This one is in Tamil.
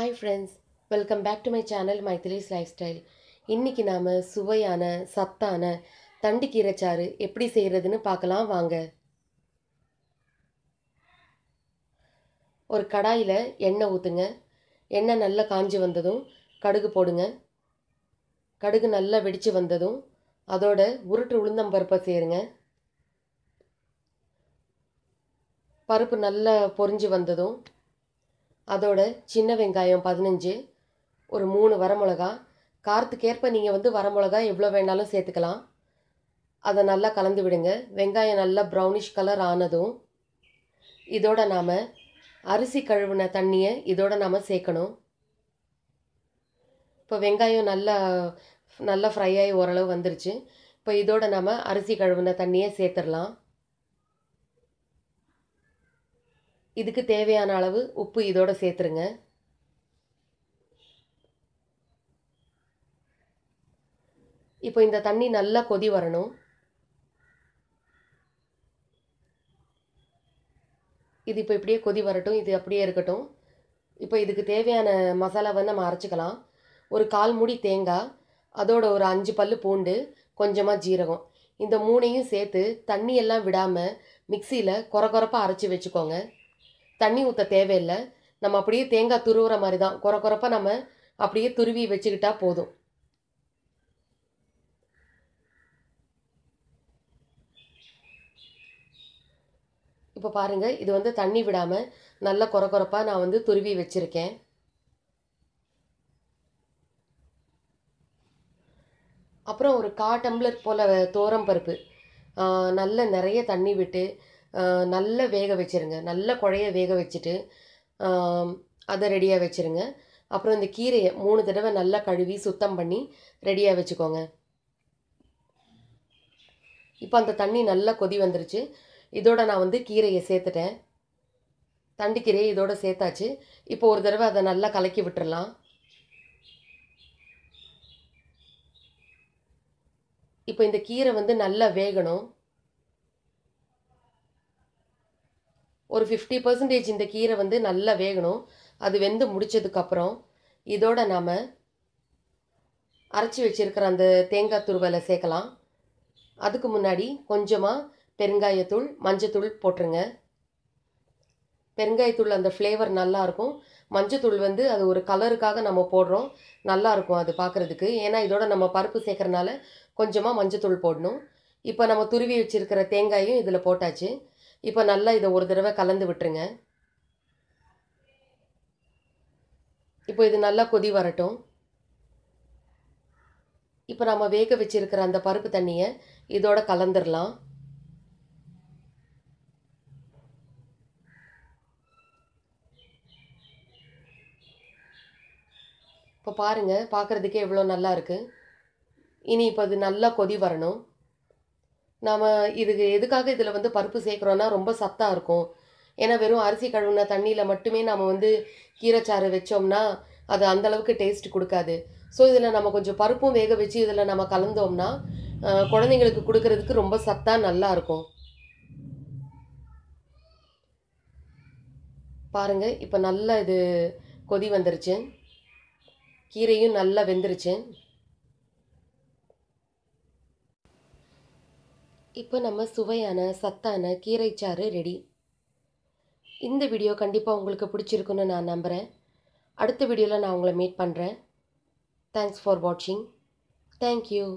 hi friends welcome back to my channel Maithili's life style இன்றைக்கி நாம் சுவையான சத்தான தண்டுக்கீரை எப்படி செய்கிறதுன்னு பார்க்கலாம் வாங்க ஒரு கடாயில் எண்ணெய் ஊற்றுங்க எண்ணெய் நல்லா காஞ்சி வந்ததும் கடுகு போடுங்க கடுகு நல்லா வெடித்து வந்ததும் அதோட உருட்டு உளுந்தம்பருப்பை சேருங்க பருப்பு நல்லா பொறிஞ்சு வந்ததும் அதோட சின்ன வெங்காயம் பதினஞ்சு ஒரு மூணு வரமிளகா காரத்துக்கேற்ப நீங்கள் வந்து வரமிளகா எவ்வளோ வேணாலும் சேர்த்துக்கலாம் அதை நல்லா கலந்து விடுங்க வெங்காயம் நல்லா ப்ரௌனிஷ் கலர் ஆனதும் இதோட நாம் அரிசி கழுவுன தண்ணியை இதோட நாம் சேர்க்கணும் இப்போ வெங்காயம் நல்லா நல்லா ஃப்ரை ஆகி ஓரளவு வந்துருச்சு இப்போ இதோட நாம் அரிசி கழுவுன தண்ணியை சேர்த்துடலாம் இதுக்கு தேவையான அளவு உப்பு இதோடு சேர்த்துருங்க இப்போ இந்த தண்ணி நல்லா கொதி வரணும் இது இப்போ இப்படியே கொதி வரட்டும் இது அப்படியே இருக்கட்டும் இப்போ இதுக்கு தேவையான மசாலாவை நம்ம அரைச்சிக்கலாம் ஒரு கால் மூடி தேங்காய் அதோட ஒரு அஞ்சு பல் பூண்டு கொஞ்சமாக ஜீரகம் இந்த மூணையும் சேர்த்து தண்ணியெல்லாம் விடாமல் மிக்சியில் குறப்பாக அரைச்சி வச்சுக்கோங்க தண்ணி ஊற்ற தேவையில்லை நம்ம அப்படியே தேங்காய் துருவுற மாதிரி தான் குறை குறப்பாக நம்ம அப்படியே துருவி வச்சுக்கிட்டா போதும் இப்போ பாருங்கள் இது வந்து தண்ணி விடாமல் நல்ல குறை குறப்பாக நான் வந்து துருவி வச்சுருக்கேன் அப்புறம் ஒரு கா டம்ளர் போல் தோரம் பருப்பு நல்ல நிறைய தண்ணி விட்டு நல்லா வேக வச்சுருங்க நல்ல குழைய வேக வச்சுட்டு அதை ரெடியாக வச்சுருங்க அப்புறம் இந்த கீரையை மூணு தடவை நல்லா கழுவி சுத்தம் பண்ணி ரெடியாக வச்சுக்கோங்க இப்போ அந்த தண்ணி நல்லா கொதி வந்துருச்சு இதோட நான் வந்து கீரையை சேர்த்துட்டேன் கீரையை இதோட சேர்த்தாச்சு இப்போ ஒரு தடவை அதை நல்லா கலக்கி விட்டுடலாம் இப்போ இந்த கீரை வந்து நல்லா வேகணும் ஃபிஃப்டி பர்சன்டேஜ் இந்த கீரை வந்து நல்லா வேகணும் அது வெந்து முடித்ததுக்கப்புறம் இதோட நாம் அரைச்சி வச்சுருக்கிற அந்த தேங்காய் துருவலை சேர்க்கலாம் அதுக்கு முன்னாடி கொஞ்சமாக பெருங்காயத்தூள் மஞ்சத்தூள் போட்டுருங்க பெருங்காயத்தூள் அந்த ஃப்ளேவர் நல்லாயிருக்கும் மஞ்சத்தூள் வந்து அது ஒரு கலருக்காக நம்ம போடுறோம் நல்லாயிருக்கும் அது பார்க்குறதுக்கு ஏன்னா இதோட நம்ம பருப்பு சேர்க்குறனால கொஞ்சமாக மஞ்சத்தூள் போடணும் இப்போ நம்ம துருவி வச்சுருக்கிற தேங்காயும் இதில் போட்டாச்சு இப்போ நல்லா இதை ஒரு தடவை கலந்து விட்டுருங்க இப்போ இது நல்லா கொதி வரட்டும் இப்போ நம்ம வேக வச்சுருக்கிற அந்த பருப்பு தண்ணியை இதோட கலந்துடலாம் இப்போ பாருங்கள் பார்க்குறதுக்கே எவ்வளோ நல்லா இருக்குது இனி இப்போ இது நல்லா கொதி வரணும் நாம் இது எதுக்காக இதில் வந்து பருப்பு சேர்க்குறோன்னா ரொம்ப சத்தாக இருக்கும் ஏன்னா வெறும் அரிசி கழுவுன தண்ணியில் மட்டுமே நம்ம வந்து கீரைச்சாறு வச்சோம்னா அது அந்தளவுக்கு டேஸ்ட் கொடுக்காது ஸோ இதில் நம்ம கொஞ்சம் பருப்பும் வேக வச்சு இதில் நம்ம கலந்தோம்னா குழந்தைங்களுக்கு கொடுக்கறதுக்கு ரொம்ப சத்தாக நல்லாயிருக்கும் பாருங்கள் இப்போ நல்லா இது கொதி வந்துருச்சு கீரையும் நல்லா வெந்துருச்சு இப்போ நம்ம சுவையான சத்தான கீரைச்சாறு ரெடி இந்த வீடியோ கண்டிப்பாக உங்களுக்கு பிடிச்சிருக்குன்னு நான் நம்புகிறேன் அடுத்த வீடியோவில் நான் உங்களை மீட் பண்ணுறேன் தேங்க்ஸ் ஃபார் வாட்சிங் தேங்க்யூ